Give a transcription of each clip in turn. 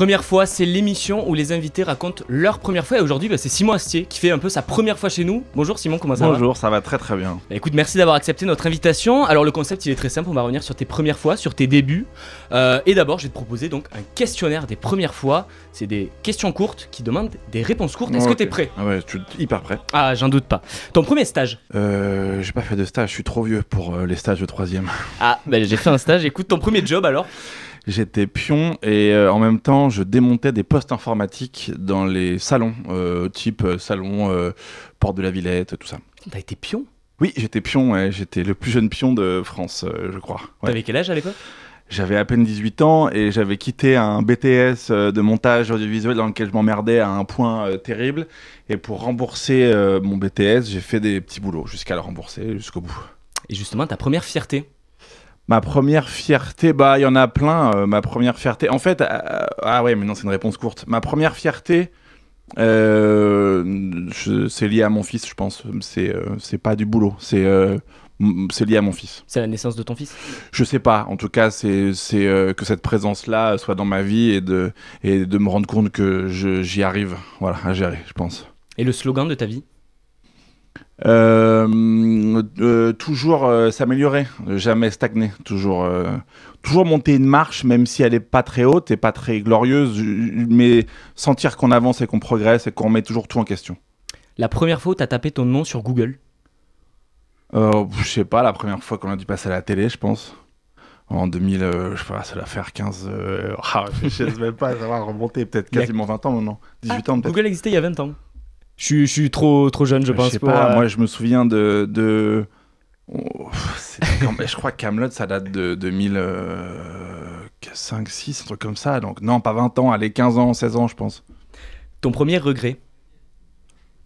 Première fois, c'est l'émission où les invités racontent leur première fois. Et aujourd'hui, bah, c'est Simon Astier qui fait un peu sa première fois chez nous. Bonjour Simon, comment ça va Bonjour, ça va très très bien. Bah, écoute, merci d'avoir accepté notre invitation. Alors le concept, il est très simple. On va revenir sur tes premières fois, sur tes débuts. Euh, et d'abord, je vais te proposer donc un questionnaire des premières fois. C'est des questions courtes qui demandent des réponses courtes. Est-ce que tu es prêt ah Ouais, je suis hyper prêt. Ah, j'en doute pas. Ton premier stage euh, J'ai pas fait de stage. Je suis trop vieux pour euh, les stages de troisième. Ah, bah, j'ai fait un stage. Écoute, ton premier job alors J'étais pion et euh, en même temps, je démontais des postes informatiques dans les salons, euh, type euh, salon Porte de la Villette, tout ça. T'as été pion Oui, j'étais pion, j'étais le plus jeune pion de France, je crois. T'avais quel âge à l'époque j'avais à peine 18 ans et j'avais quitté un BTS de montage audiovisuel dans lequel je m'emmerdais à un point terrible. Et pour rembourser mon BTS, j'ai fait des petits boulots jusqu'à le rembourser jusqu'au bout. Et justement, ta première fierté Ma première fierté, bah il y en a plein. Euh, ma première fierté, en fait, euh, euh, ah ouais, mais non, c'est une réponse courte. Ma première fierté, c'est lié à mon fils, je pense. C'est c'est pas du boulot, c'est c'est lié à mon fils. C'est la naissance de ton fils Je sais pas. En tout cas, c'est que cette présence-là soit dans ma vie et de, et de me rendre compte que j'y arrive. Voilà, à gérer, je pense. Et le slogan de ta vie euh, euh, toujours euh, s'améliorer, jamais stagner, toujours, toujours monter une marche, même si elle n'est pas très haute et pas très glorieuse, mais sentir qu'on avance et qu'on progresse et qu'on met toujours tout en question. La première fois, tu as tapé ton nom sur Google euh, Je sais pas, la première fois qu'on a dû passer à la télé, je pense. En 2000, je sais pas, ça doit faire 15. Ah, je sais même pas, ça va remonter peut-être quasiment 20 ans maintenant. 18 ans peut Google existait il y a 20 ans je, suis trop, trop jeune, je, pense. pas, euh, moi je me souviens de. de... je crois que Camelot, ça date de 2005, 2006, euh, un truc comme ça. Donc, non, pas 20 ans, allez, 15 ans, 16 ans, je pense. Ton premier regret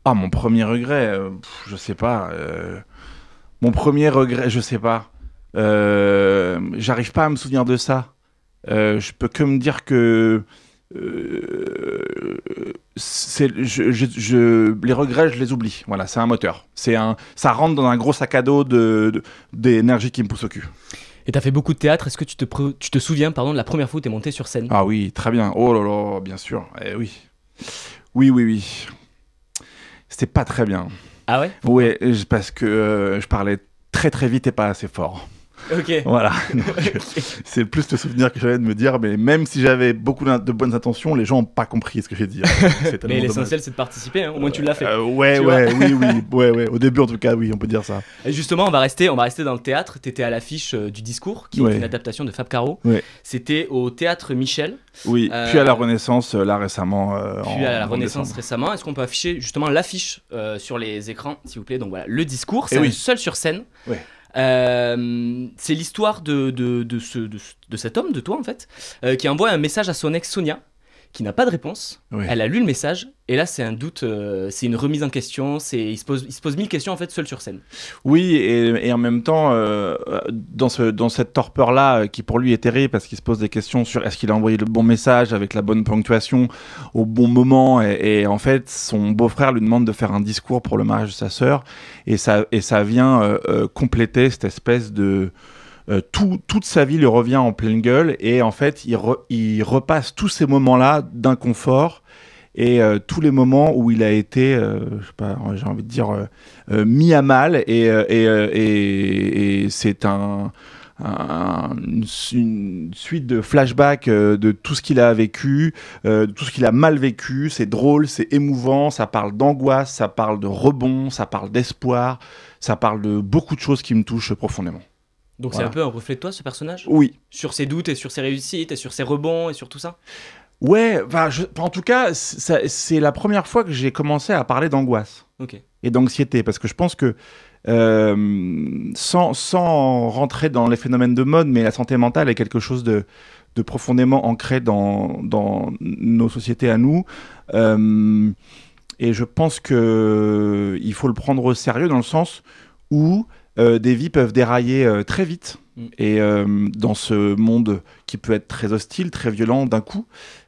Ah, euh, mon premier regret, je sais pas. mon premier regret, je sais pas. J'arrive pas à me souvenir de ça. je peux que me dire que je, les regrets, je les oublie. Voilà, c'est un moteur. C'est un, ça rentre dans un gros sac à dos d'énergie de, d'énergie qui me pousse au cul. Et t'as fait beaucoup de théâtre. Est-ce que tu te, tu te souviens, pardon, de la première fois où t'es monté sur scène Ah oui, très bien. Oh là là, bien sûr. Eh oui, oui, oui, oui. C'était pas très bien. Ah ouais Oui, parce que euh, je parlais très très vite et pas assez fort. Ok. Voilà. C'est le plus de souvenir que j'avais de me dire, mais même si j'avais beaucoup de bonnes intentions, les gens n'ont pas compris ce que j'ai dit. Hein. mais l'essentiel, c'est de participer. Hein. Au moins, tu l'as fait. Euh, ouais, ouais, oui, oui, ouais, ouais. Au début, en tout cas, oui, on peut dire ça. Et justement, on va rester, on va rester dans le théâtre. T'étais à l'affiche euh, du discours, qui est une adaptation de Fab Caro. C'était au théâtre Michel. Oui. Euh, puis à la Renaissance, là récemment. puis à la Renaissance récemment. Est-ce qu'on peut afficher justement l'affiche sur les écrans, s'il vous plaît Donc voilà, le discours, eh c'est oui. seul sur scène. Ouais. Euh, c'est l'histoire de, cet homme, de toi en fait, euh, qui envoie un message à son ex Sonia, qui n'a pas de réponse. Elle a lu le message et là c'est un doute, euh, c'est une remise en question. C'est il se pose, il se pose mille questions en fait seul sur scène. Oui et, en même temps euh, dans ce dans cette torpeur là euh, qui pour lui est terrible parce qu'il se pose des questions sur est-ce qu'il a envoyé le bon message avec la bonne ponctuation au bon moment et, en fait son beau-frère lui demande de faire un discours pour le mariage de sa sœur et ça et ça vient compléter cette espèce de euh, toute sa vie lui revient en pleine gueule et en fait il, repasse tous ces moments-là d'inconfort et euh, tous les moments où il a été, euh, j'ai envie de dire, mis à mal et, c'est un, une suite de flashbacks de tout ce qu'il a vécu, de tout ce qu'il a mal vécu, c'est drôle, c'est émouvant, ça parle d'angoisse, ça parle de rebond, ça parle d'espoir, ça parle de beaucoup de choses qui me touchent profondément. Donc c'est un peu un reflet de toi, ce personnage Oui. Sur ses doutes et sur ses réussites et sur ses rebonds et sur tout ça Ouais, en tout cas, c'est la première fois que j'ai commencé à parler d'angoisse et d'anxiété, parce que je pense que euh, sans, rentrer dans les phénomènes de mode, mais la santé mentale est quelque chose de, profondément ancré dans, nos sociétés à nous. Euh, et je pense qu'il faut le prendre au sérieux dans le sens où euh, des vies peuvent dérailler euh, très vite. Mm. Et euh, dans ce monde qui peut être très hostile, très violent d'un coup,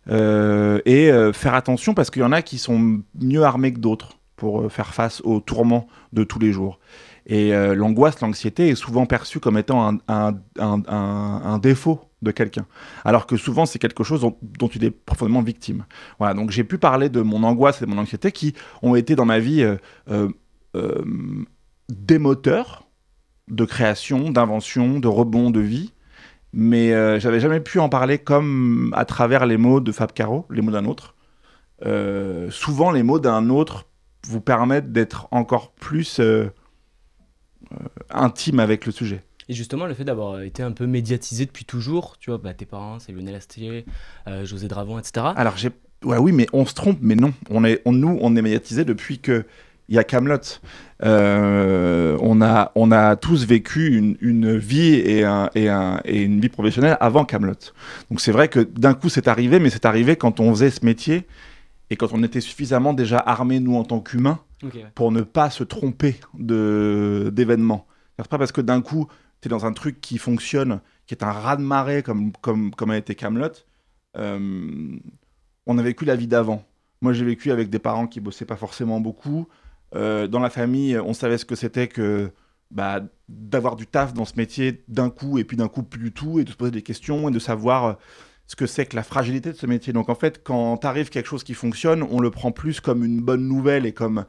et faire attention parce qu'il y en a qui sont mieux armés que d'autres pour faire face aux tourments de tous les jours. Et l'angoisse, l'anxiété est souvent perçue comme étant un, défaut de quelqu'un. Alors que souvent, c'est quelque chose dont, tu es profondément victime. Voilà, donc j'ai pu parler de mon angoisse et de mon anxiété qui ont été dans ma vie euh, des moteurs de création, d'invention, de rebond, de vie. Mais euh, j'avais jamais pu en parler comme à travers les mots de Fab Caro, les mots d'un autre. Euh, souvent, les mots d'un autre vous permettent d'être encore plus euh, intime avec le sujet. Et justement, le fait d'avoir été un peu médiatisé depuis toujours, tu vois, bah, tes parents, c'est Lionel Astier, José Dravon, etc. Alors, oui, mais on se trompe, mais non. On est, nous, on est médiatisé depuis que il y a Camelot. Euh, on, a, on a tous vécu une, vie et, une vie professionnelle avant Camelot. Donc c'est vrai que d'un coup c'est arrivé, mais c'est arrivé quand on faisait ce métier et quand on était suffisamment déjà armé nous, en tant qu'humains, pour ne pas se tromper d'événements. C'est pas parce que d'un coup, tu es dans un truc qui fonctionne, qui est un raz-de-marée comme, comme, a été Camelot. Euh, on a vécu la vie d'avant. Moi, j'ai vécu avec des parents qui bossaient pas forcément beaucoup, euh, dans la famille, on savait ce que c'était que bah, d'avoir du taf dans ce métier d'un coup et puis d'un coup plus du tout, et de se poser des questions et de savoir euh, ce que c'est que la fragilité de ce métier. Donc en fait, quand arrive quelque chose qui fonctionne, on le prend plus comme une bonne nouvelle et comme,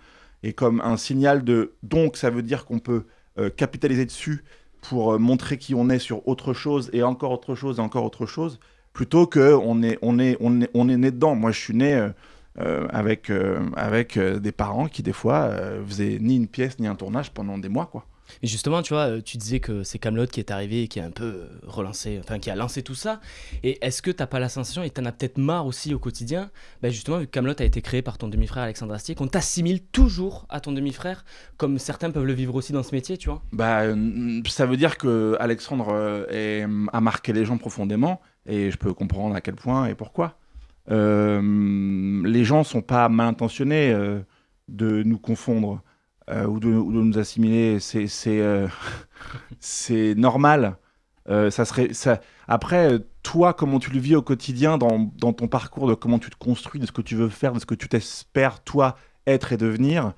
un signal de donc ça veut dire qu'on peut euh, capitaliser dessus pour montrer qui on est sur autre chose et encore autre chose et encore autre chose, plutôt que on est, on est, né dedans. Moi, je suis né... Euh, avec, euh, avec euh, des parents qui, des fois, faisaient ni une pièce ni un tournage pendant des mois, quoi. justement, tu vois, tu disais que c'est Camelot qui est arrivé et qui a un peu relancé, enfin qui a lancé tout ça. Et est-ce que t'as pas la sensation, et t'en as peut-être marre aussi au quotidien, ben justement, vu Camelot a été créé par ton demi-frère Alexandre Astier, qu'on t'assimile toujours à ton demi-frère, comme certains peuvent le vivre aussi dans ce métier, tu vois Bah, ça veut dire que Alexandre a marqué les gens profondément, et je peux comprendre à quel point et pourquoi. Euh, les gens ne sont pas mal intentionnés euh, de nous confondre euh, ou de, nous assimiler. C'est normal. ça serait ça... Après, toi, comment tu le vis au quotidien dans, ton parcours, de comment tu te construis, de ce que tu veux faire, de ce que tu t'espères, toi, être et devenir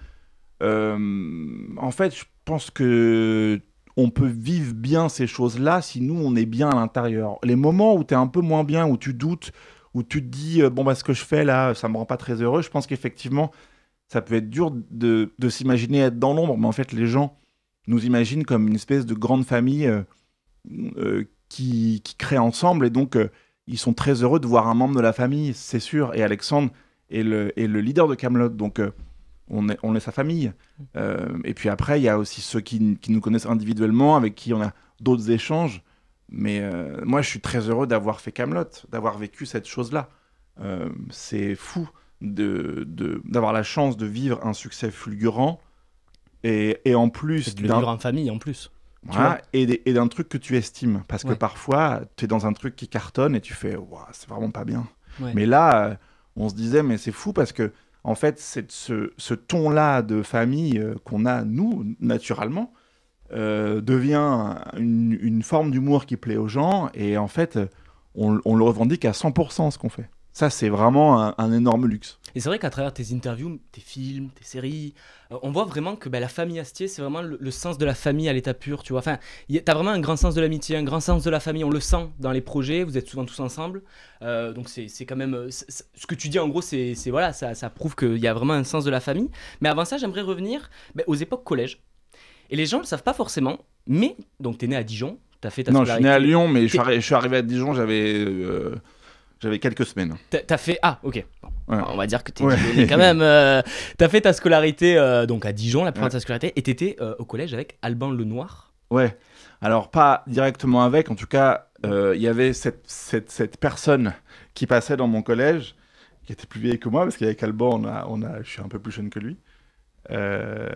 En fait, je pense que on peut vivre bien ces choses-là si nous, on est bien à l'intérieur. Les moments où tu es un peu moins bien, où tu doutes, où tu te dis, euh, bon, bah, ce que je fais là, ça me rend pas très heureux. Je pense qu'effectivement, ça peut être dur de, de s'imaginer être dans l'ombre, mais en fait, les gens nous imaginent comme une espèce de grande famille euh, euh, qui, qui, crée ensemble, et donc ils sont très heureux de voir un membre de la famille, c'est sûr. Et Alexandre est le, est le leader de Camelot, donc on, est, on est sa famille. Mm. et puis après, il y a aussi ceux qui, qui, nous connaissent individuellement, avec qui on a d'autres échanges. Mais euh, moi, je suis très heureux d'avoir fait Camelot, d'avoir vécu cette chose-là. Euh, c'est fou d'avoir la chance de vivre un succès fulgurant et, en plus. De famille en plus. Voilà, et d'un truc que tu estimes. Parce que parfois, tu es dans un truc qui cartonne et tu fais c'est vraiment pas bien. Mais là, euh, on se disait mais c'est fou parce que en fait, c'est ce ton-là de famille qu'on a, nous, naturellement, euh, devient une, forme d'humour qui plaît aux gens, et en fait, on, le revendique à 100% ce qu'on fait. Ça, c'est vraiment un, énorme luxe. Et c'est vrai qu'à travers tes interviews, tes films, tes séries, euh, on voit vraiment que bah, la famille Astier, c'est vraiment le, sens de la famille à l'état pur, tu vois. Enfin, t'as vraiment un grand sens de l'amitié, un grand sens de la famille, on le sent dans les projets, vous êtes souvent tous ensemble. Euh, donc c'est quand même... ce que tu dis, en gros, c'est voilà, ça, ça prouve qu'il y a vraiment un sens de la famille. Mais avant ça, j'aimerais revenir bah, aux époques collège. Et les gens ne le savent pas forcément, mais donc tu es né à Dijon, tu as fait ta Non, je suis né à Lyon, mais je suis, arrivé à Dijon, j'avais euh, j'avais quelques semaines. Tu as fait. Ah, ok. On va dire que tu Ouais. quand même. Euh, tu as fait ta scolarité euh, donc à Dijon, la première de ta scolarité, et tu étais au collège avec Albin Lenoir. Ouais. Alors, pas directement avec, en tout cas, il y avait cette, cette, cette personne qui passait dans mon collège, qui était plus vieille que moi, parce qu'avec Alban, on a, je suis un peu plus jeune que lui. Euh,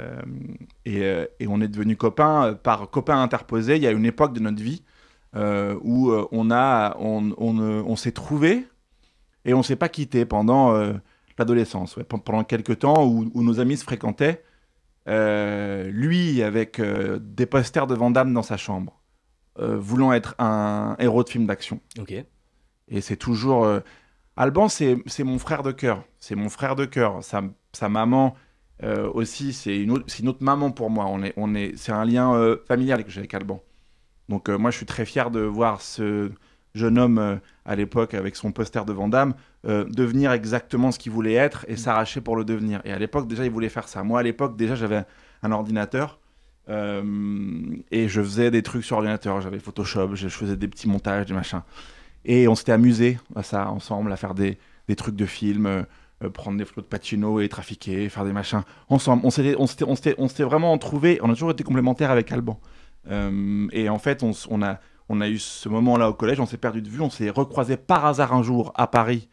euh, et, on est devenu copains euh, par copains interposés. Il y a une époque de notre vie euh, où on, a, on, on, s'est trouvé et on ne s'est pas quitté pendant l'adolescence, pendant quelques temps où, nos amis se fréquentaient. lui avec des posters de Van dans sa chambre, voulant être un héros de film d'action. Et c'est toujours. Alban, c'est mon frère de cœur. C'est mon frère de cœur. Sa, sa maman euh, aussi, c'est une, autre, maman pour moi. On est, on est, c'est un lien euh, familial que j'ai avec Alban. Donc euh, moi, je suis très fier de voir ce jeune homme à l'époque avec son poster de Vandame devenir exactement ce qu'il voulait être et mm. s'arracher pour le devenir. Et à l'époque, déjà, il voulait faire ça. Moi, à l'époque, déjà, j'avais un ordinateur. et je faisais des trucs sur ordinateur, j'avais Photoshop, je faisais des petits montages, des machins. Et on s'était amusé à ça ensemble, à faire des, des trucs de films. Euh, prendre des flots de Pacino et trafiquer, faire des machins ensemble. On s'était, on on s'était, vraiment trouvé, on a toujours été complémentaires avec Alban. Euh, et en fait, on, a, on a eu ce moment-là au collège, on s'est perdu de vue, on s'est recroisé par hasard un jour à Paris.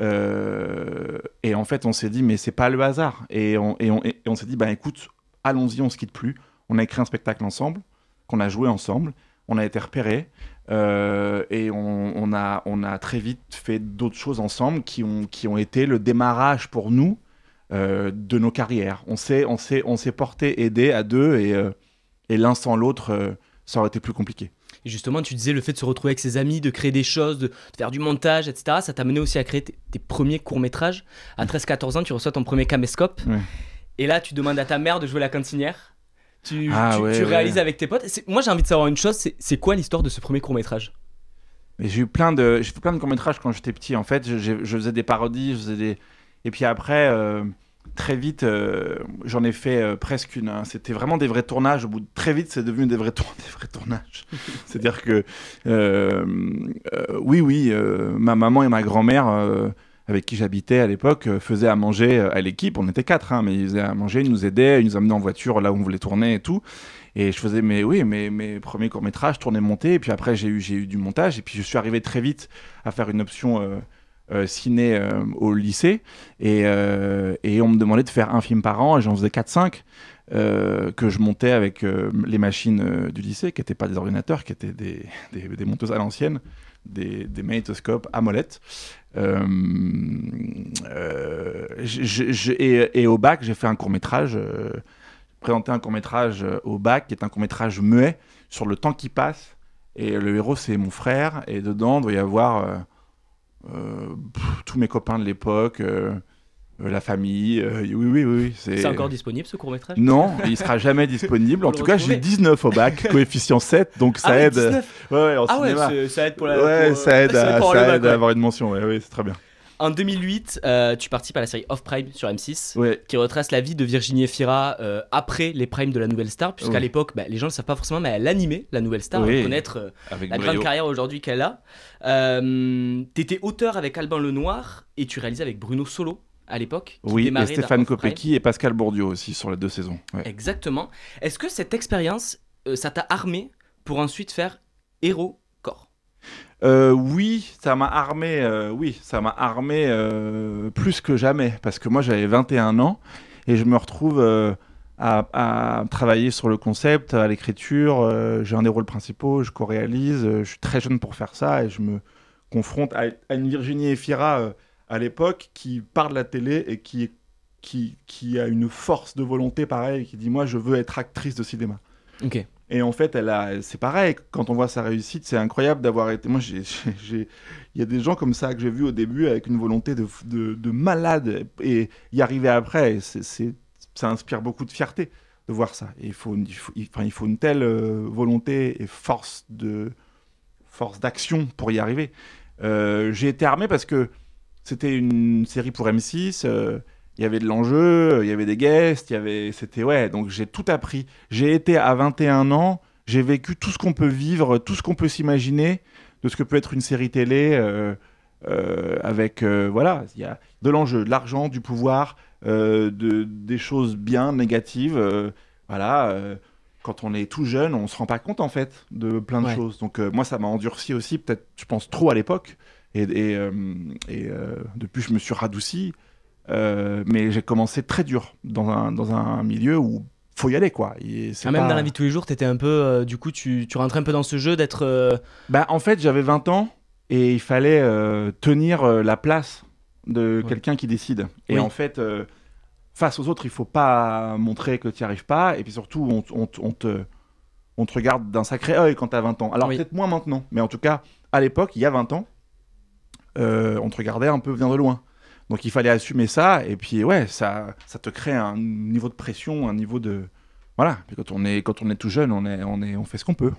Euh, et en fait, on s'est dit, mais c'est pas le hasard. Et on, et on, s'est dit, ben écoute, allons-y, on se quitte plus. On a écrit un spectacle ensemble, qu'on a joué ensemble, on a été repérés. Euh, et on, a, on a très vite fait d'autres choses ensemble qui ont, qui ont été le démarrage pour nous euh, de nos carrières. On s'est, on s'est, on s'est porté aidé à deux et, euh, l'un sans l'autre, ça aurait été plus compliqué. justement, tu disais le fait de se retrouver avec ses amis, de créer des choses, de, faire du montage, etc. Ça t'a mené aussi à créer tes, premiers courts-métrages. À 13-14 mm. ans, tu reçois ton premier caméscope. Et là, tu demandes à ta mère de jouer la cantinière tu, ah réalises avec tes potes. Moi, j'ai envie de savoir une chose c'est quoi l'histoire de ce premier court-métrage J'ai eu plein de, fait plein de court métrages quand j'étais petit. En fait, je, faisais des parodies, je faisais des. Et puis après. Euh, très vite, euh, j'en ai fait euh, presque une. Hein. C'était vraiment des vrais tournages. Au bout de très vite, c'est devenu des vrais, des vrais tournages. C'est-à-dire que, oui, oui, ma maman et ma grand-mère avec qui j'habitais à l'époque euh, faisait à manger euh, à l'équipe. On était quatre, hein, mais ils faisaient à manger, ils nous aidaient, ils nous amenaient en voiture là où on voulait tourner et tout. Et je faisais mes, oui, mes, premiers courts-métrages, tourner, monter. Et puis après, j'ai eu, du montage. Et puis je suis arrivé très vite à faire une option. Euh, ciné au lycée et, on me demandait de faire un film par an et j'en faisais 4-5 que je montais avec les machines du lycée qui n'étaient pas des ordinateurs, qui étaient des monteuses à l'ancienne des, des magnétoscopes à molette. Euh, euh, et, au bac, j'ai fait un court métrage, euh, présenté un court métrage au bac, qui est un court métrage muet sur le temps qui passe. Et le héros, c'est mon frère. Et dedans, doit y avoir tous mes copains de l'époque. Euh, la famille. Euh, oui, oui, oui. C'est encore disponible ce court métrage Non, il sera jamais disponible. en tout cas, j'ai 19 au bac, coefficient 7, donc ça ah aide. ouais, en ah ouais, ça aide pour la. Ouais, ça aide, à, ça aide à, avoir une mention. Oui, c'est très bien. En 2008, euh, tu participes à la série Off Prime sur M6, qui retrace la vie de Virginie Fira après les primes de la Nouvelle Star, puisqu'à l'époque, bah, les gens ne le savent pas forcément, mais elle animait la Nouvelle Star, connaître la grande carrière aujourd'hui qu'elle a. Tu étais auteur avec Albin Lenoir et tu réalisais avec Bruno Solo à l'époque. Oui, et Stéphane Kopecky et Pascal Bourdieu aussi sur les deux saisons. Exactement. Est-ce que cette expérience, euh, ça t'a armé pour ensuite faire Héros Corps euh, oui, ça m'a armé, euh, oui, ça m'a armé plus que jamais, parce que moi j'avais 21 ans et je me retrouve à, travailler sur le concept, à l'écriture, j'ai un des rôles principaux, je co-réalise, je suis très jeune pour faire ça et je me confronte à, à une Virginie Efira à l'époque qui parle de la télé et qui, qui, qui a une force de volonté pareille, qui dit Moi, je veux être actrice de cinéma. Ok. Et en fait, elle a, c'est pareil. Quand on voit sa réussite, c'est incroyable d'avoir été. Moi, j'ai, il y a des gens comme ça que j'ai vu au début avec une volonté de, de, malade et y arriver après. C'est, ça inspire beaucoup de fierté de voir ça. il faut, il faut, faut une telle euh, volonté et force de force d'action pour y arriver. Euh, j'ai été armé parce que c'était une série pour M6. Euh, il y avait de l'enjeu, euh, il y avait des guests, il y avait c'était ouais, donc j'ai tout appris. J'ai été à 21 ans, j'ai vécu tout ce qu'on peut vivre, tout ce qu'on peut s'imaginer de ce que peut être une série télé euh, avec voilà, il y a de l'enjeu, de l'argent, du pouvoir, de, des choses bien négatives, voilà, quand on est tout jeune, on se rend pas compte en fait de plein de choses. Donc moi ça m'a endurci aussi peut-être je pense trop à l'époque. Et, et, euh, euh, depuis, je me suis radouci. Euh, mais j'ai commencé très dur dans un, dans un milieu où faut y aller quoi. Et ah, même dans la vie de tous les jours, étais un peu, du coup, tu, tu rentrais un peu dans ce jeu d'être. Bah, en fait, j'avais 20 ans et il fallait tenir la place de quelqu'un qui décide. Et en fait, face aux autres, il faut pas montrer que tu arrives pas. Et puis surtout, on, on, te, on te regarde d'un sacré œil quand tu as 20 ans. Alors peut-être moins maintenant, mais en tout cas, à l'époque, il y a 20 ans, on euh, te regardait un peu venir de loin. Donc il fallait assumer ça, et puis ouais, ça, ça te crée un niveau de pression, un niveau de, voilà, quand on est quand on est tout jeune, on on est on fait ce qu'on peut.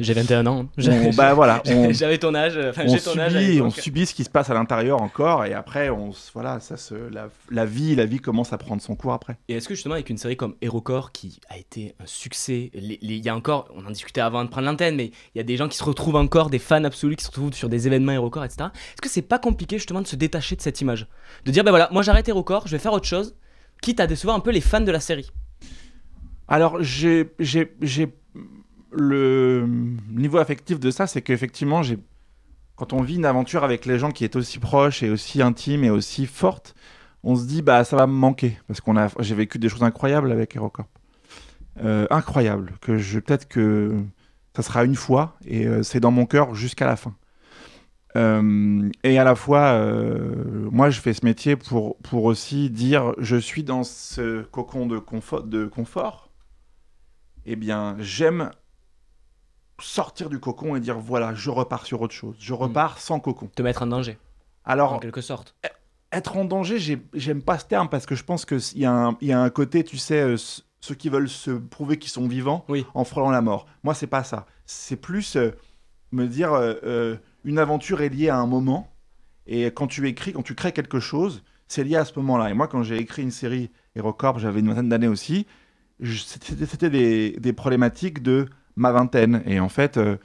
j'ai 21 ans. Bah, voilà, j'avais ton âge. on subit, on subit ce qui se passe à l'intérieur encore, et après on voilà, ça se la, vie la vie commence à prendre son cours après. Et est-ce que justement avec une série comme Hérocore qui a été un succès, il y a encore, on en discutait avant de prendre l'antenne, mais il y a des gens qui se retrouvent encore, des fans absolus qui se retrouvent sur des événements Hérocore, etc. Est-ce que c'est pas compliqué justement de se détacher de cette image, de dire ben voilà, moi j'arrête Hérocore, je vais faire autre chose, quitte à décevoir un peu les fans de la série. Alors, j'ai le niveau affectif de ça, c'est qu'effectivement, quand on vit une aventure avec les gens qui est aussi proche et aussi intime et aussi forte, on se dit bah ça va me manquer parce qu'on a j'ai vécu des choses incroyables avec HeroCorp, euh, incroyables que je peut-être que ça sera une fois et euh, c'est dans mon cœur jusqu'à la fin. Euh, et à la fois, euh, moi, je fais ce métier pour, pour aussi dire, je suis dans ce cocon de confort eh bien, j'aime sortir du cocon et dire voilà, je repars sur autre chose. Je repars hmm. sans cocon. Te mettre en danger. Alors, en quelque sorte. Eh, être en danger, j'aime pas ce terme parce que je pense qu'il y, a un, côté, tu sais, euh, ceux qui veulent se prouver qu'ils sont vivants en frôlant la mort. Moi, c'est pas ça. C'est plus euh, me dire euh, une aventure est liée à un moment. Et quand tu écris, quand tu crées quelque chose, c'est lié à ce moment-là. Et moi, quand j'ai écrit une série Corp, j'avais une vingtaine d'années aussi c'était des, problématiques de ma vingtaine. Et en fait, euh,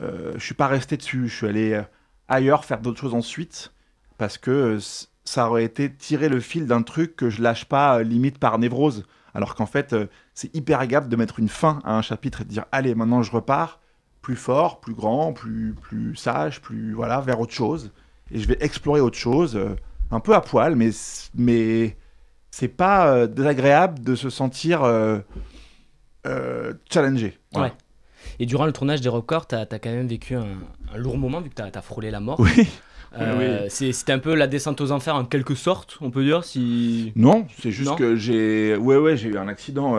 euh je suis pas resté dessus. Je suis allé euh, ailleurs faire d'autres choses ensuite parce que euh, ça aurait été tirer le fil d'un truc que je lâche pas limite par névrose. Alors qu'en fait, c'est hyper agréable de mettre une fin à un chapitre et de dire allez, maintenant je repars plus fort, plus grand, plus, plus sage, plus voilà, vers autre chose. Et je vais explorer autre chose, un peu à poil, mais, mais c'est pas euh, désagréable de se sentir euh, euh, challengé. Ouais. Et durant le tournage des records, tu as, quand même vécu un, lourd moment, vu que tu as, frôlé la mort. Oui. Euh, C'était un peu la descente aux enfers en quelque sorte, on peut dire si. Non, c'est juste que j'ai. Ouais, ouais, j'ai eu un accident,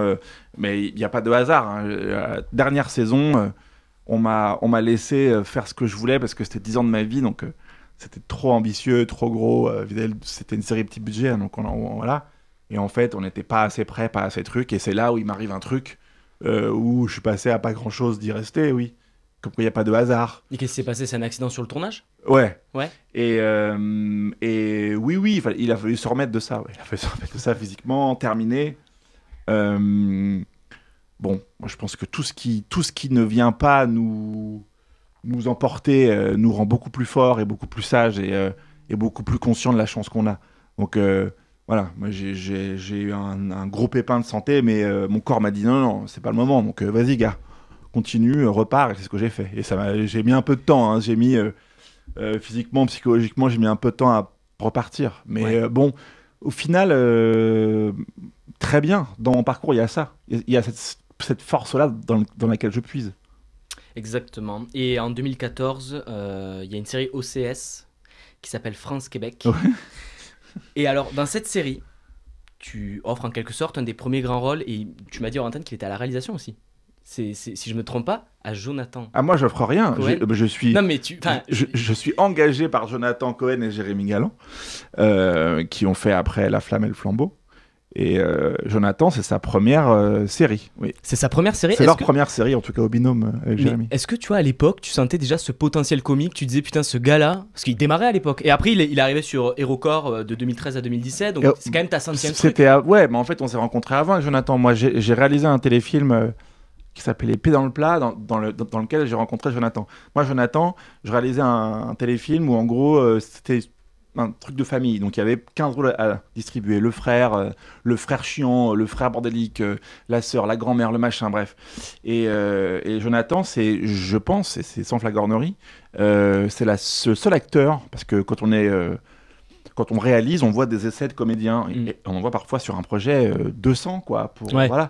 mais il n'y a pas de hasard. La hein. dernière saison, m'a on m'a laissé faire ce que je voulais parce que c'était 10 ans de ma vie, donc c'était trop ambitieux, trop gros. c'était une série petit budget, hein, donc on, on, voilà. Et en fait, on n'était pas assez prêt, pas assez truc. Et c'est là où il m'arrive un truc euh, où je suis passé à pas grand chose d'y rester, oui. Comme il n'y a pas de hasard. Et qu'est-ce qui s'est passé C'est un accident sur le tournage Ouais. Ouais. Et, euh, et oui, oui, il a fallu se remettre de ça. Il a fallu se remettre de ça physiquement, terminé. Euh, bon, je pense que tout ce qui, tout ce qui ne vient pas nous, nous emporter nous rend beaucoup plus forts et beaucoup plus sages et, et beaucoup plus conscients de la chance qu'on a. Donc. Voilà, moi j'ai eu un, gros pépin de santé, mais euh, mon corps m'a dit non, non, c'est pas le moment, donc euh, vas-y, gars, continue, euh, repars, et c'est ce que j'ai fait. Et ça j'ai mis un peu de temps, hein. j'ai mis physiquement, psychologiquement, j'ai mis un peu de temps à repartir. Mais bon, au final, très bien, dans mon parcours, il y a ça, il y a cette, force-là dans, laquelle je puise. Exactement. Et en 2014, il y a une série OCS qui s'appelle France-Québec. Et alors, dans cette série, tu offres en quelque sorte un des premiers grands rôles, et tu m'as dit en antenne qu'il était à la réalisation aussi. C'est, si je me trompe pas, à Jonathan. Ah moi rien. Je, je, suis. Non mais tu. Je, suis engagé par Jonathan Cohen et Jérémy Galland, euh, qui ont fait après La Flamme et le Flambeau. Et euh, Jonathan, c'est sa première euh, série. Oui. C'est sa première série. C'est leur première série, en tout cas au binôme euh, avec Jérémy. Est-ce que tu vois à l'époque, tu sentais déjà ce potentiel comique Tu disais putain, ce gars-là, parce qu'il démarrait à l'époque. Et après, il est, arrivé sur HeroCore de 2013 à 2017. Donc c'est quand même ta centième. C'était ouais, mais en fait, on s'est rencontrés avant. Avec Jonathan, moi, j'ai réalisé un téléfilm qui s'appelait Pieds dans le plat, dans, lequel j'ai rencontré Jonathan. Moi, Jonathan, je réalisais un, téléfilm où en gros, c'était un truc de famille. Donc il y avait 15 rôles à distribuer. Le frère, euh, le frère chiant, le frère bordélique, euh, la sœur, la grand-mère, le machin, bref. Et, euh, Jonathan, c'est, je pense, c'est sans flagornerie, c'est ce seul acteur, parce que quand on est... quand on réalise, on voit des essais de comédiens. Mm. on en voit parfois sur un projet 200, quoi. Pour, voilà.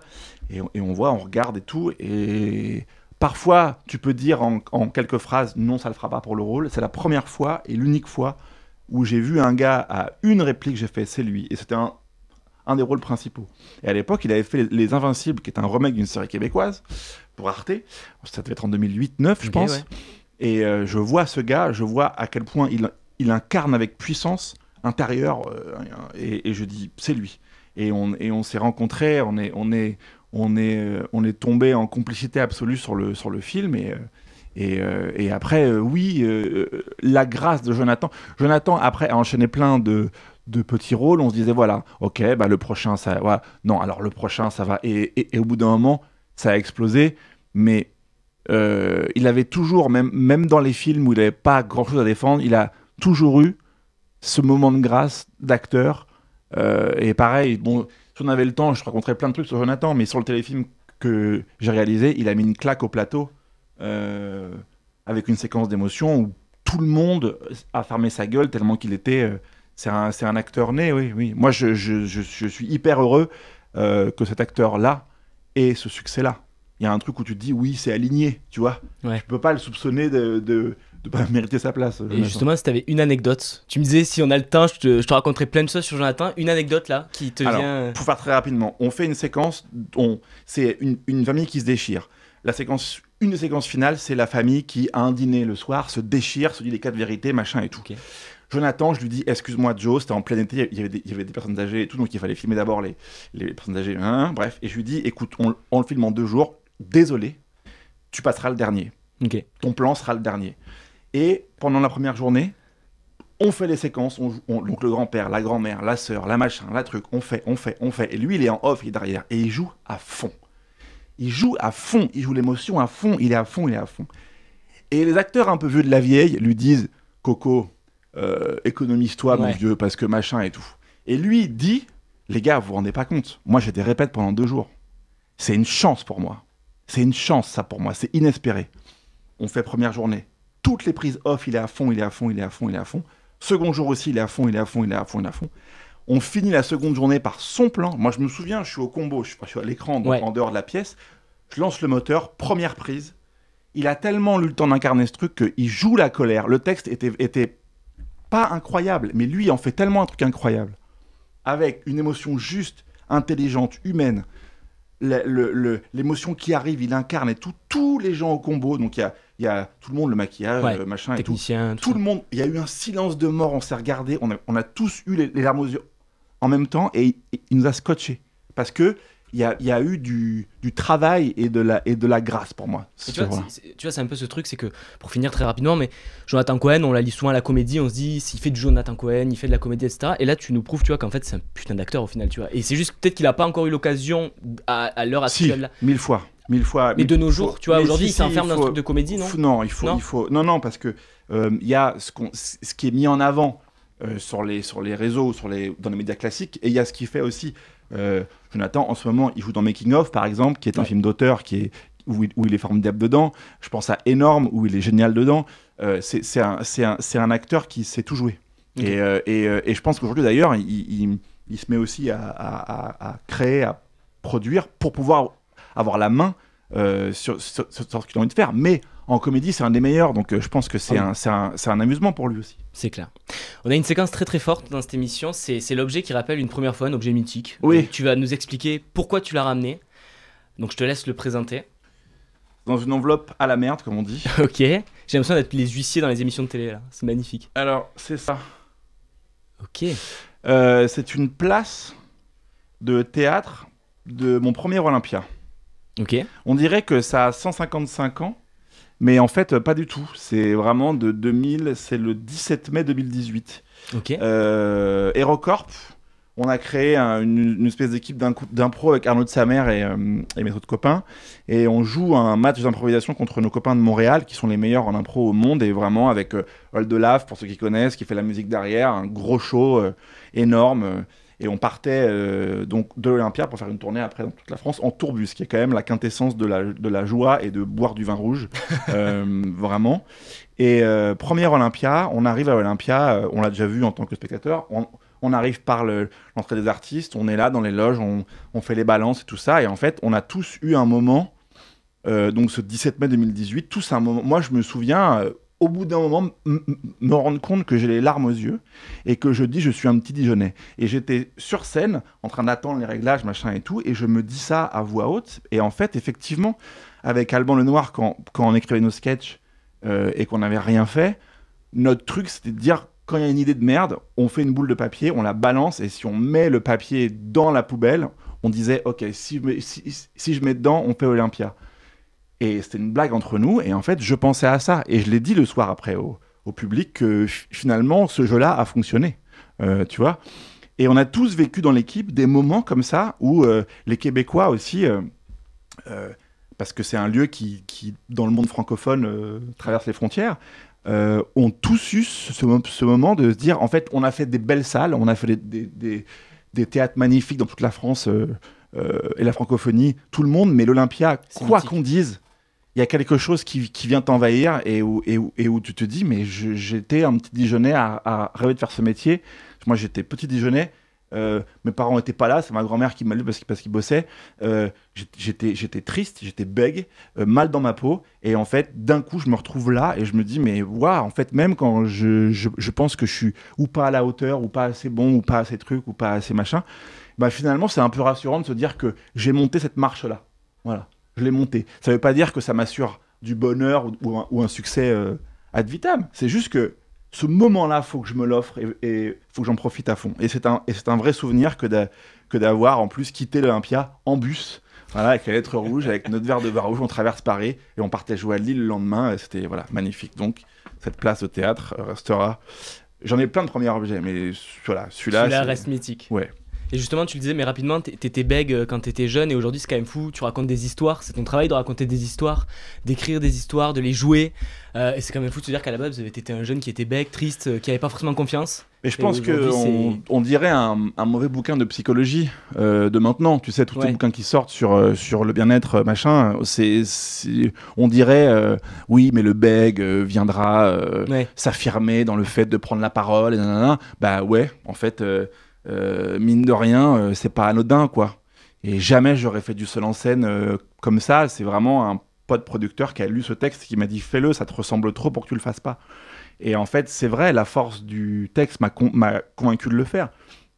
Et, on voit, on regarde et tout. Et parfois, tu peux dire en, en quelques phrases, non, ça le fera pas pour le rôle. C'est la première fois et l'unique fois où j'ai vu un gars à une réplique, j'ai fait c'est lui. Et c'était un, un, des rôles principaux. Et à l'époque, il avait fait Les Invincibles, qui est un remake d'une série québécoise, pour Arte. Ça devait être en 2008 9 je pense. Et euh, je vois ce gars, je vois à quel point il, il incarne avec puissance intérieure. Euh, et, je dis, c'est lui. Et on, on s'est rencontrés, on est, on est, on est, euh, on est tombé en complicité absolue sur le, sur le film. Et. Euh, et, après, euh, oui, euh, la grâce de Jonathan. Jonathan, après, a enchaîné plein de, petits rôles. On se disait, voilà, ok, bah, le prochain, ça va. non, alors le prochain, ça va. Et, au bout d'un moment, ça a explosé. Mais il avait toujours, même, même dans les films où il n'avait pas grand-chose à défendre, il a toujours eu ce moment de grâce d'acteur. et pareil, bon, si on avait le temps, je raconterais plein de trucs sur Jonathan, mais sur le téléfilm que j'ai réalisé, il a mis une claque au plateau euh, avec une séquence d'émotion où tout le monde a fermé sa gueule tellement qu'il était. Euh, c'est un, acteur né, oui, oui. Moi, je, je, je, suis hyper heureux euh, que cet acteur-là ait ce succès-là. Il y a un truc où tu te dis, oui, c'est aligné, tu vois. je Tu peux pas le soupçonner de, de de pas mériter sa place. Et justement, si tu avais une anecdote, tu me disais si on a le temps, je te, je te raconterai plein de choses sur Jonathan. Une anecdote là qui te vient. Pour faire très rapidement, on fait une séquence, c'est une, une, famille qui se déchire. La séquence une séquence finale, c'est la famille qui, à un dîner le soir, se déchire, se dit les quatre vérités, machin et tout. Jonathan, je lui dis, excuse-moi Joe, c'était en plein été, il y, avait des, personnes âgées et tout, donc il fallait filmer d'abord les, les personnes âgées, hein, hein, bref. Et je lui dis, écoute, on, le filme en deux jours, désolé, tu passeras le dernier. Ton plan sera le dernier. Et pendant la première journée, on fait les séquences, on, on, donc le grand-père, la grand-mère, la sœur, la machin, la truc, on fait, on fait, on fait. Et lui, il est en off, il est derrière, et il joue à fond. Il joue à fond, il joue l'émotion à fond, il est à fond, il est à fond. Et les acteurs un peu vieux de la vieille lui disent Coco, euh, économise-toi, mon vieux, parce que machin et tout. Et lui dit Les gars, vous vous rendez pas compte, moi j'étais répète pendant deux jours. C'est une chance pour moi. C'est une chance, ça pour moi, c'est inespéré. On fait première journée. Toutes les prises off, il est à fond, il est à fond, il est à fond, il est à fond. Second jour aussi, il est à fond, il est à fond, il est à fond, il est à fond. On finit la seconde journée par son plan. Moi, je me souviens, je suis au combo, je suis à l'écran, en dehors de la pièce. Je lance le moteur, première prise. Il a tellement eu le temps d'incarner ce truc qu'il joue la colère. Le texte était, était pas incroyable, mais lui en fait tellement un truc incroyable. Avec une émotion juste, intelligente, humaine. L'émotion qui arrive, il incarne et tous les gens au combo. Donc il y a, y a, tout le monde, le maquillage, euh, machin et tout. tout. le monde, il y a eu un silence de mort, on s'est regardé, on a, tous eu les, les larmes aux yeux en même temps et, il nous a scotché. Parce que il y a, eu du, travail et de, la, grâce pour moi. Tu vois, c'est un peu ce truc, c'est que, pour finir très rapidement, mais Jonathan Cohen, on la lit souvent à la comédie, on se dit, s'il fait du Jonathan Cohen, il fait de la comédie, etc. Et là, tu nous prouves, tu vois, qu'en fait, c'est un putain d'acteur au final, tu vois. Et c'est juste peut-être qu'il n'a pas encore eu l'occasion à, l'heure actuelle. Si, mille fois. Mille fois. Mais de nos jours, tu vois, aujourd'hui, il s'enferme dans un truc de comédie, non Non, il faut, il faut. Non, non, parce que euh, il y a ce, ce qui est mis en avant euh, sur, les, sur les réseaux, sur les, dans les médias classiques, et il y a ce qu'il fait aussi. Euh, Jonathan, en ce moment, il joue dans Making of, par exemple, qui est un film d'auteur qui est, où, il, est formidable dedans. Je pense à Énorme, où il est génial dedans. Euh, c'est un, acteur qui sait tout jouer. Et, je pense qu'aujourd'hui, d'ailleurs, il, se met aussi à, créer, à produire pour pouvoir avoir la main sur, sur ce qu'il a envie de faire. Mais en comédie, c'est un des meilleurs. Donc euh, je pense que c'est ah c'est un, un amusement pour lui aussi. C'est clair. On a une séquence très très forte dans cette émission. C'est l'objet qui rappelle une première fois un objet mythique. Oui. tu vas nous expliquer pourquoi tu l'as ramené. Donc je te laisse le présenter. Dans une enveloppe à la merde, comme on dit. ok. J'ai l'impression d'être les huissiers dans les émissions de télé, là. C'est magnifique. Alors, c'est ça. Ok. Euh, c'est une place de théâtre de mon premier Olympia. Ok. On dirait que ça a 155 ans mais en fait, pas du tout. C'est vraiment de 2000, c'est le 17 mai 2018. Ok. Euh, on a créé une, espèce d'équipe d'impro avec Arnaud de sa mère euh, et, mes autres copains. Et on joue un match d'improvisation contre nos copains de Montréal, qui sont les meilleurs en impro au monde. Et vraiment avec euh, Old pour ceux qui connaissent, qui fait la musique derrière, un gros show euh, énorme. Et on partait euh, donc de l'Olympia pour faire une tournée après dans toute la France en tourbus, qui est quand même la quintessence de la, de la joie et de boire du vin rouge, euh, vraiment. Et euh, première Olympia, on arrive à l'Olympia, on l'a déjà vu en tant que spectateur. On, arrive par l'entrée des artistes, on est là dans les loges, on, fait les balances et tout ça. Et en fait, on a tous eu un moment, donc ce 17 mai 2018, tous un moment. Moi, je me souviens, au bout d'un moment, me rendre compte que j'ai les larmes aux yeux et que je dis je suis un petit Dijonais. Et j'étais sur scène, en train d'attendre les réglages, machin et tout, et je me dis ça à voix haute. Et en fait, effectivement, avec Alban Lenoir, quand, on écrivait nos sketchs euh, et qu'on n'avait rien fait, notre truc, c'était de dire quand il y a une idée de merde, on fait une boule de papier, on la balance, et si on met le papier dans la poubelle, on disait ok, si, si, si je mets dedans, on fait Olympia. Et c'était une blague entre nous. Et en fait, je pensais à ça. Et je l'ai dit le soir après au, au public que finalement, ce jeu-là a fonctionné. Euh, tu vois Et on a tous vécu dans l'équipe des moments comme ça où euh, les Québécois aussi. Euh, parce que c'est un lieu qui, qui, dans le monde francophone, traverse les frontières. ont tous eu ce, moment de se dire en fait, on a fait des belles salles, on a fait des, des, théâtres magnifiques dans toute la France et la francophonie, tout le monde, mais l'Olympia, quoi qu'on dise, il y a quelque chose qui, vient t'envahir et où, tu te dis, mais j'étais un petit déjeuner à, rêver de faire ce métier. Moi, j'étais petit déjeuner, mes parents n'étaient pas là, c'est ma grand-mère qui m'a lu parce qu'il parce euh, j'étais triste, j'étais bègue, euh, mal dans ma peau. Et en fait, d'un coup, je me retrouve là et je me dis, mais waouh, en fait, même quand je, pense que je suis ou pas à la hauteur, ou pas assez bon, ou pas assez truc, ou pas assez machin, bah finalement, c'est un peu rassurant de se dire que j'ai monté cette marche-là. Voilà je l'ai monté. Ça ne veut pas dire que ça m'assure du bonheur ou un, succès euh, ad vitam. C'est juste que ce moment-là, il faut que je me l'offre et, il faut que j'en profite à fond. Et c'est un, vrai souvenir que, d'avoir en plus quitté l'Olympia en bus. Voilà, avec la lettre rouge, avec notre verre de bar rouge, on traverse Paris et on partait jouer à Lille le lendemain. c'était voilà, magnifique. Donc, cette place de théâtre restera. J'en ai plein de premiers objets, mais voilà, celui-là. Celui-là reste mythique. Ouais. Et justement, tu le disais, mais rapidement, t'étais bègue euh, quand t'étais jeune et aujourd'hui, c'est quand même fou. Tu racontes des histoires, c'est ton travail de raconter des histoires, d'écrire des histoires, de les jouer. Euh, et c'est quand même fou de se dire qu'à la base, t'étais un jeune qui était bègue, triste, euh, qui avait pas forcément confiance. Mais je pense qu'on on dirait un, mauvais bouquin de psychologie de maintenant. Tu sais, tous ouais. les bouquins qui sortent sur, sur le bien-être, machin, c'est, on dirait, oui, mais le bègue viendra s'affirmer dans le fait de prendre la parole, et Bah ouais, en fait euh, mine de rien, euh, c'est pas anodin, quoi. Et jamais j'aurais fait du seul en scène euh, comme ça. C'est vraiment un pote producteur qui a lu ce texte qui m'a dit fais-le, ça te ressemble trop pour que tu le fasses pas. Et en fait, c'est vrai, la force du texte m'a convaincu de le faire.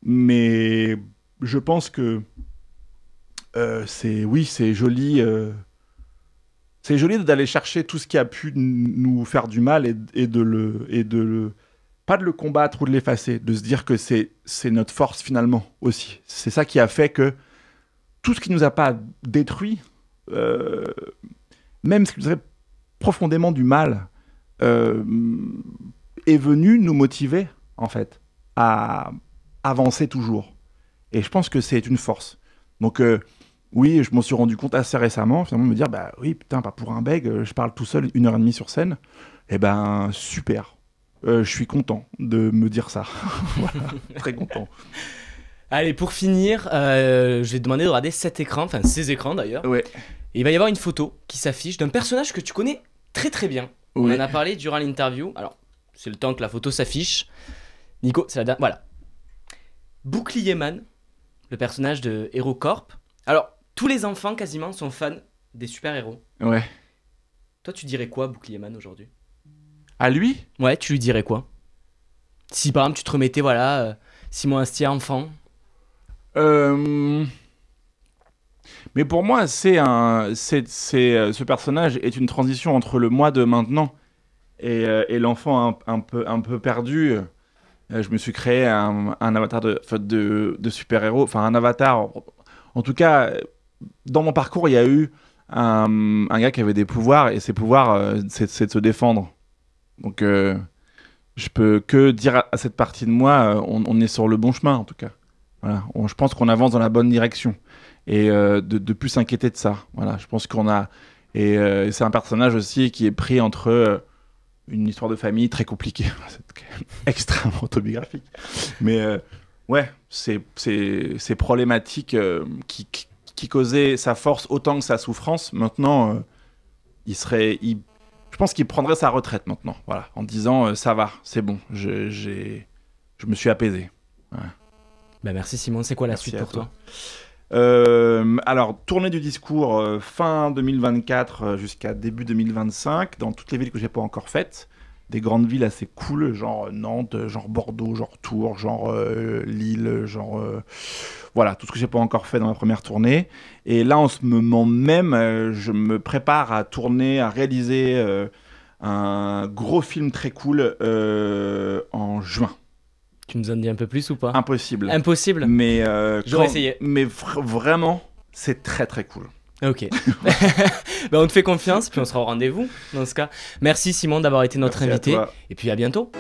Mais je pense que c'est oui, c'est joli. c'est joli d'aller chercher tout ce qui a pu nous faire du mal de le et de le pas de le combattre ou de l'effacer, de se dire que c'est notre force finalement aussi. C'est ça qui a fait que tout ce qui nous a pas détruit, euh, même ce qui nous a profondément du mal, euh, est venu nous motiver en fait à avancer toujours. Et je pense que c'est une force. Donc euh, oui, je m'en suis rendu compte assez récemment, finalement, de me dire, bah oui, putain, pas pour un beg, je parle tout seul une heure et demie sur scène. Eh ben, super. Euh, je suis content de me dire ça. voilà, très content. Allez, pour finir, euh, je vais te demander de regarder cet écran, enfin ces écrans d'ailleurs. Ouais. il va y avoir une photo qui s'affiche d'un personnage que tu connais très très bien. On en a parlé durant l'interview. Alors, c'est le temps que la photo s'affiche. Nico, c'est la dernière. Voilà. Bouclier Man, le personnage de Hero Corp. Alors, tous les enfants quasiment sont fans des super-héros. Ouais. Toi, tu dirais quoi, Bouclierman, aujourd'hui à lui Ouais, tu lui dirais quoi Si par exemple tu te remettais, voilà, euh, Simon Astier enfant. Euh... Mais pour moi, c'est un, c'est, euh, ce personnage est une transition entre le moi de maintenant et, euh, et l'enfant un, peu, un peu perdu. je me suis créé un, avatar de, de, de super-héros, enfin un avatar. En tout cas, dans mon parcours, il y a eu un, gars qui avait des pouvoirs et ses pouvoirs, c'est de se défendre. Donc, euh, je peux que dire à cette partie de moi, euh, on, est sur le bon chemin en tout cas. Voilà, je pense qu'on avance dans la bonne direction et euh, de, de, plus s'inquiéter de ça. Voilà, je pense qu'on a et, c'est un personnage aussi qui est pris entre une histoire de famille très compliquée, extrêmement autobiographique, mais ouais, c'est c'est problématique qui, qui, causait sa force autant que sa souffrance. Maintenant, il serait je pense qu'il prendrait sa retraite maintenant, voilà, en disant euh, ça va, c'est bon, je, j'ai, je me suis apaisé. Bah, merci Simon, c'est quoi la suite pour toi, euh, alors, tournée du discours euh, fin 2024 jusqu'à début 2025 dans toutes les villes que j'ai pas encore faites des grandes villes assez cool, genre euh, Nantes, euh, genre Bordeaux, genre Tours, genre euh, Lille, genre voilà, tout ce que j'ai pas encore fait dans ma première tournée. Et là, en ce moment même, je me prépare à tourner, à réaliser un gros film très cool en juin. Tu nous en dis un peu plus ou pas Impossible. Impossible. Mais vais essayer. Mais vraiment, c'est très très cool. Ok. ben, on te fait confiance, puis on sera au rendez-vous dans ce cas. Merci Simon d'avoir été notre invité. Et puis à bientôt.